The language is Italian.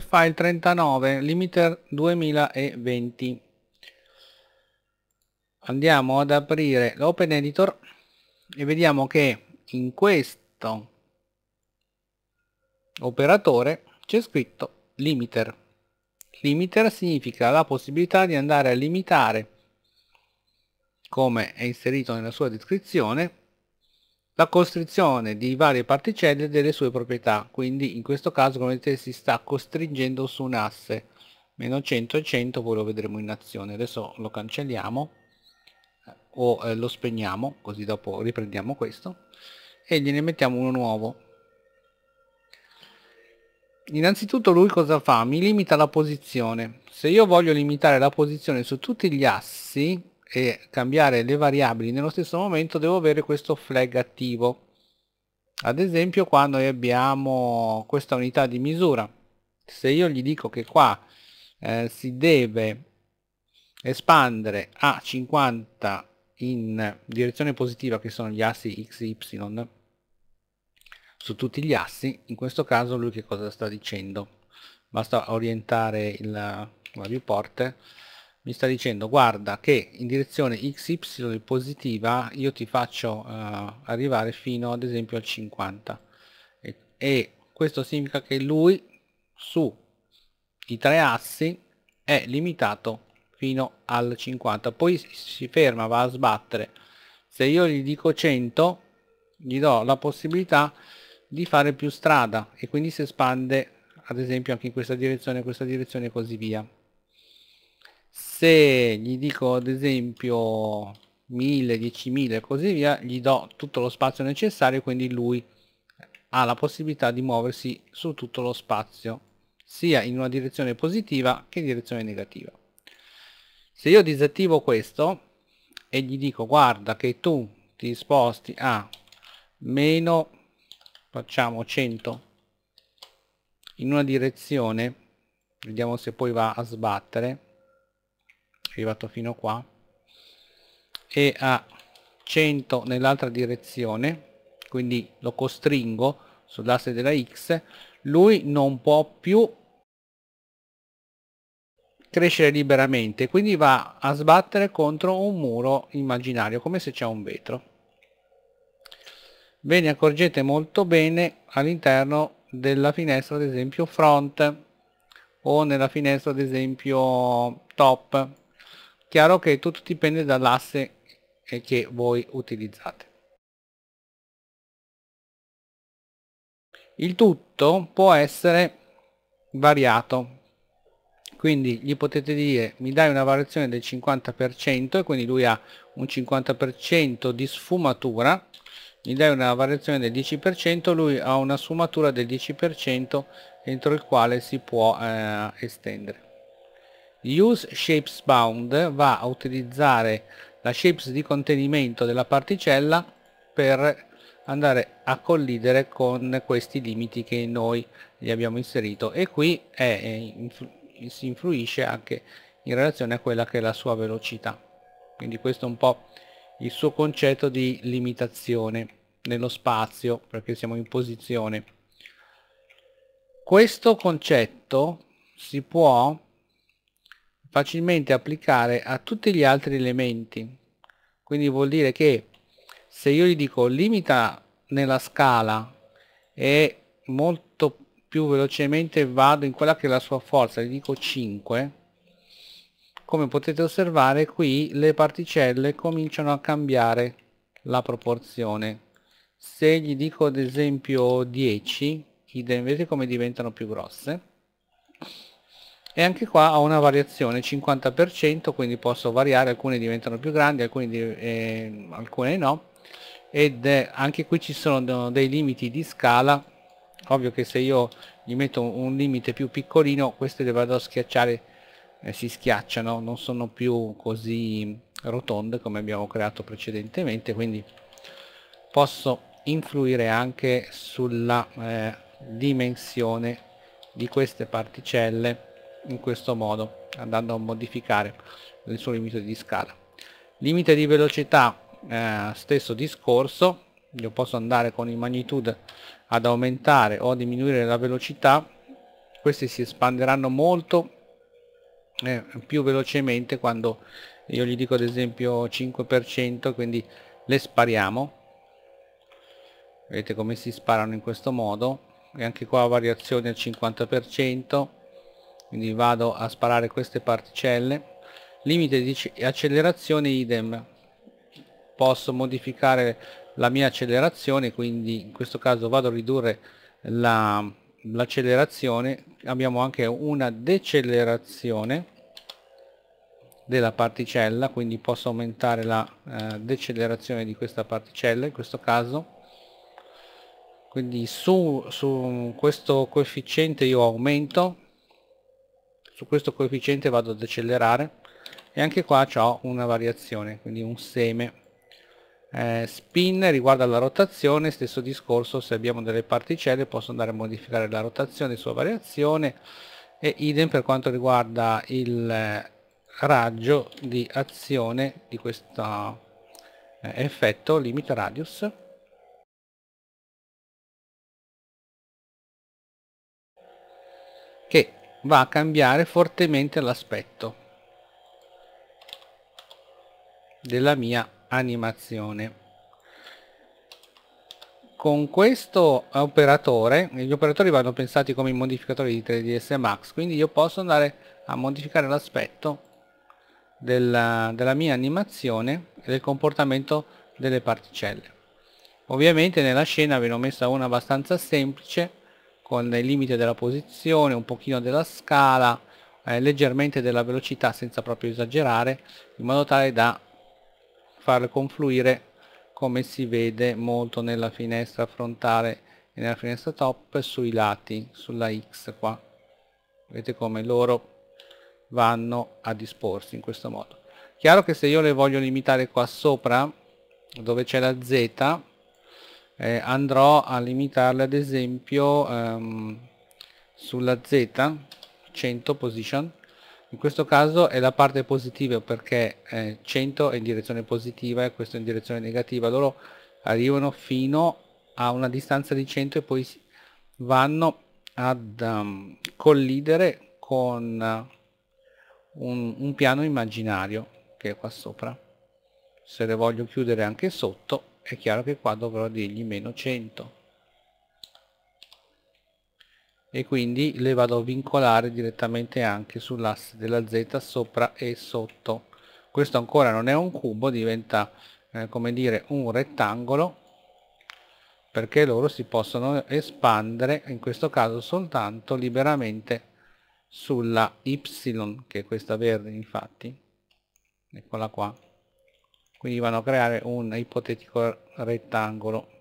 file 39 limiter 2020 andiamo ad aprire l'open editor e vediamo che in questo operatore c'è scritto limiter limiter significa la possibilità di andare a limitare come è inserito nella sua descrizione la costrizione di varie particelle delle sue proprietà, quindi in questo caso come vedete si sta costringendo su un asse, meno 100 e 100, poi lo vedremo in azione, adesso lo cancelliamo eh, o eh, lo spegniamo, così dopo riprendiamo questo e gliene mettiamo uno nuovo. Innanzitutto lui cosa fa? Mi limita la posizione. Se io voglio limitare la posizione su tutti gli assi, e cambiare le variabili nello stesso momento devo avere questo flag attivo ad esempio qua noi abbiamo questa unità di misura se io gli dico che qua eh, si deve espandere a 50 in direzione positiva che sono gli assi x y su tutti gli assi in questo caso lui che cosa sta dicendo basta orientare il, la viewport mi sta dicendo guarda che in direzione xy positiva io ti faccio uh, arrivare fino ad esempio al 50 e, e questo significa che lui sui tre assi è limitato fino al 50 poi si ferma va a sbattere se io gli dico 100 gli do la possibilità di fare più strada e quindi si espande ad esempio anche in questa direzione in questa direzione e così via se gli dico ad esempio 1000, 10.000 e così via, gli do tutto lo spazio necessario, quindi lui ha la possibilità di muoversi su tutto lo spazio, sia in una direzione positiva che in direzione negativa. Se io disattivo questo e gli dico guarda che tu ti sposti a meno, facciamo 100, in una direzione, vediamo se poi va a sbattere, arrivato fino qua e a 100 nell'altra direzione quindi lo costringo sull'asse della X lui non può più crescere liberamente quindi va a sbattere contro un muro immaginario come se c'è un vetro ve ne accorgete molto bene all'interno della finestra ad esempio front o nella finestra ad esempio top chiaro che tutto dipende dall'asse che voi utilizzate il tutto può essere variato quindi gli potete dire mi dai una variazione del 50% e quindi lui ha un 50% di sfumatura gli dai una variazione del 10% lui ha una sfumatura del 10% entro il quale si può eh, estendere Use Shapes Bound va a utilizzare la shapes di contenimento della particella per andare a collidere con questi limiti che noi gli abbiamo inserito e qui è, influ si influisce anche in relazione a quella che è la sua velocità quindi questo è un po' il suo concetto di limitazione nello spazio perché siamo in posizione questo concetto si può facilmente applicare a tutti gli altri elementi quindi vuol dire che se io gli dico limita nella scala e molto più velocemente vado in quella che è la sua forza gli dico 5 come potete osservare qui le particelle cominciano a cambiare la proporzione se gli dico ad esempio 10 vedete come diventano più grosse e anche qua ho una variazione 50% quindi posso variare alcune diventano più grandi alcune, eh, alcune no ed eh, anche qui ci sono dei limiti di scala ovvio che se io gli metto un limite più piccolino queste le vado a schiacciare eh, si schiacciano non sono più così rotonde come abbiamo creato precedentemente quindi posso influire anche sulla eh, dimensione di queste particelle in questo modo andando a modificare il suo limite di scala limite di velocità eh, stesso discorso io posso andare con il magnitude ad aumentare o diminuire la velocità questi si espanderanno molto eh, più velocemente quando io gli dico ad esempio 5% quindi le spariamo vedete come si sparano in questo modo e anche qua variazione al 50% quindi vado a sparare queste particelle limite di accelerazione idem posso modificare la mia accelerazione quindi in questo caso vado a ridurre l'accelerazione la, abbiamo anche una decelerazione della particella quindi posso aumentare la eh, decelerazione di questa particella in questo caso quindi su, su questo coefficiente io aumento su questo coefficiente vado ad accelerare e anche qua ho una variazione quindi un seme eh, spin riguarda la rotazione stesso discorso se abbiamo delle particelle posso andare a modificare la rotazione sua variazione e idem per quanto riguarda il eh, raggio di azione di questo eh, effetto limit radius che va a cambiare fortemente l'aspetto della mia animazione con questo operatore gli operatori vanno pensati come i modificatori di 3ds max quindi io posso andare a modificare l'aspetto della, della mia animazione e del comportamento delle particelle ovviamente nella scena ve ne ho messa una abbastanza semplice con il limite della posizione, un pochino della scala, eh, leggermente della velocità senza proprio esagerare, in modo tale da farle confluire come si vede molto nella finestra frontale e nella finestra top sui lati, sulla X qua. Vedete come loro vanno a disporsi in questo modo. Chiaro che se io le voglio limitare qua sopra, dove c'è la Z, eh, andrò a limitarle ad esempio um, sulla Z 100 position in questo caso è la parte positiva perché eh, 100 è in direzione positiva e questo è in direzione negativa loro arrivano fino a una distanza di 100 e poi vanno ad um, collidere con uh, un, un piano immaginario che è qua sopra se le voglio chiudere anche sotto è chiaro che qua dovrò dirgli meno 100 e quindi le vado a vincolare direttamente anche sull'asse della z sopra e sotto questo ancora non è un cubo diventa eh, come dire un rettangolo perché loro si possono espandere in questo caso soltanto liberamente sulla y che è questa verde infatti eccola qua quindi vanno a creare un ipotetico rettangolo